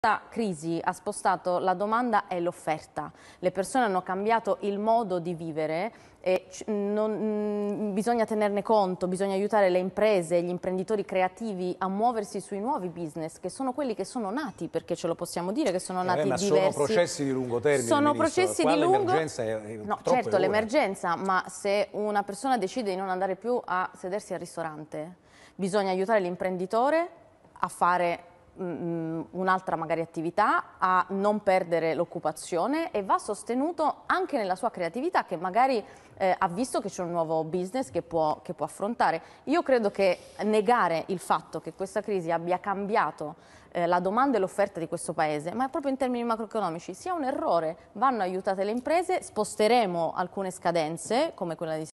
Questa crisi ha spostato la domanda e l'offerta. Le persone hanno cambiato il modo di vivere e non, mm, bisogna tenerne conto, bisogna aiutare le imprese, gli imprenditori creativi a muoversi sui nuovi business che sono quelli che sono nati, perché ce lo possiamo dire che sono eh, nati eh, ma diversi. Sono processi di lungo termine. Sono ministro, processi di lungo termine. Eh, no, certo, l'emergenza, ma se una persona decide di non andare più a sedersi al ristorante, bisogna aiutare l'imprenditore a fare un mm, mm, un'altra magari attività, a non perdere l'occupazione e va sostenuto anche nella sua creatività che magari eh, ha visto che c'è un nuovo business che può, che può, affrontare. Io credo che negare il fatto che questa crisi abbia cambiato eh, la domanda e l'offerta di questo paese, ma proprio in termini macroeconomici, sia un errore. Vanno aiutate le imprese, sposteremo alcune scadenze come quella di